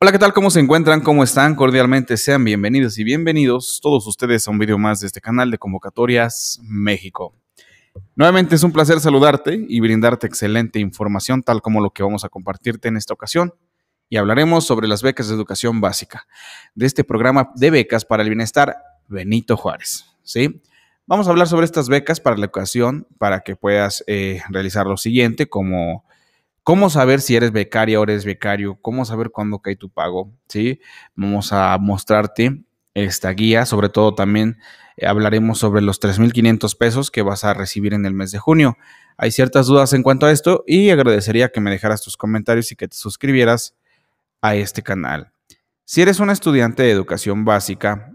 Hola, ¿qué tal? ¿Cómo se encuentran? ¿Cómo están? Cordialmente sean bienvenidos y bienvenidos todos ustedes a un video más de este canal de Convocatorias México. Nuevamente es un placer saludarte y brindarte excelente información tal como lo que vamos a compartirte en esta ocasión y hablaremos sobre las becas de educación básica de este programa de becas para el bienestar Benito Juárez. ¿sí? Vamos a hablar sobre estas becas para la educación para que puedas eh, realizar lo siguiente como ¿Cómo saber si eres becaria o eres becario? ¿Cómo saber cuándo cae tu pago? ¿Sí? Vamos a mostrarte esta guía. Sobre todo también eh, hablaremos sobre los 3.500 pesos que vas a recibir en el mes de junio. Hay ciertas dudas en cuanto a esto y agradecería que me dejaras tus comentarios y que te suscribieras a este canal. Si eres un estudiante de educación básica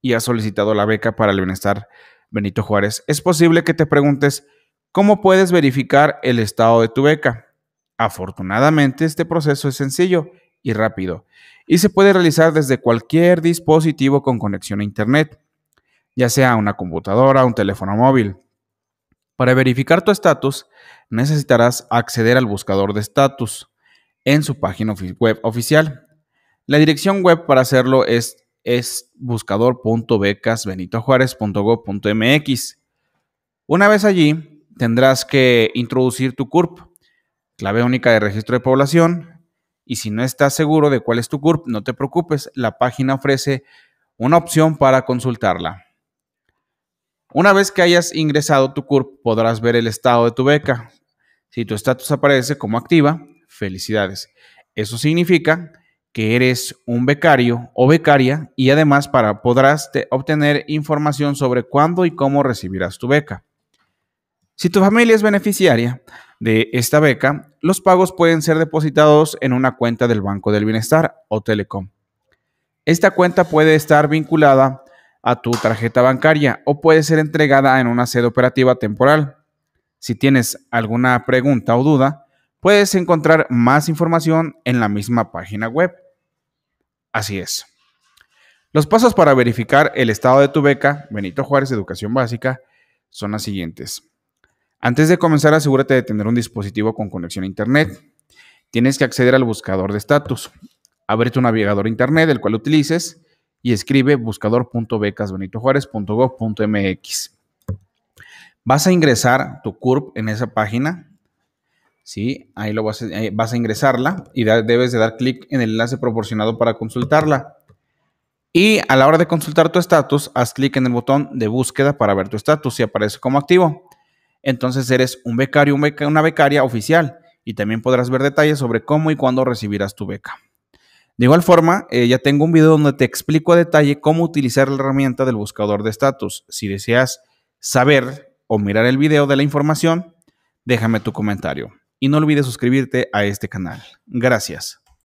y has solicitado la beca para el bienestar Benito Juárez, es posible que te preguntes cómo puedes verificar el estado de tu beca. Afortunadamente, este proceso es sencillo y rápido y se puede realizar desde cualquier dispositivo con conexión a Internet, ya sea una computadora o un teléfono móvil. Para verificar tu estatus, necesitarás acceder al buscador de estatus en su página web oficial. La dirección web para hacerlo es, es Una vez allí, tendrás que introducir tu CURP clave única de registro de población. Y si no estás seguro de cuál es tu CURP, no te preocupes, la página ofrece una opción para consultarla. Una vez que hayas ingresado tu CURP, podrás ver el estado de tu beca. Si tu estatus aparece como activa, felicidades. Eso significa que eres un becario o becaria y además para, podrás obtener información sobre cuándo y cómo recibirás tu beca. Si tu familia es beneficiaria, de esta beca, los pagos pueden ser depositados en una cuenta del Banco del Bienestar o Telecom. Esta cuenta puede estar vinculada a tu tarjeta bancaria o puede ser entregada en una sede operativa temporal. Si tienes alguna pregunta o duda, puedes encontrar más información en la misma página web. Así es. Los pasos para verificar el estado de tu beca, Benito Juárez Educación Básica, son los siguientes. Antes de comenzar, asegúrate de tener un dispositivo con conexión a Internet. Tienes que acceder al buscador de estatus. Abre tu navegador Internet, el cual utilices, y escribe buscador.becasbenitojuárez.gov.mx. Vas a ingresar tu CURP en esa página. ¿sí? Ahí, lo vas, a, ingresarla y debes de dar clic en el enlace proporcionado para consultarla. Y a la hora de consultar tu estatus, haz clic en el botón de búsqueda para ver tu estatus si aparece como activo entonces eres un becario, una becaria oficial y también podrás ver detalles sobre cómo y cuándo recibirás tu beca. De igual forma, eh, ya tengo un video donde te explico a detalle cómo utilizar la herramienta del buscador de estatus. Si deseas saber o mirar el video de la información, déjame tu comentario. Y no olvides suscribirte a este canal. Gracias.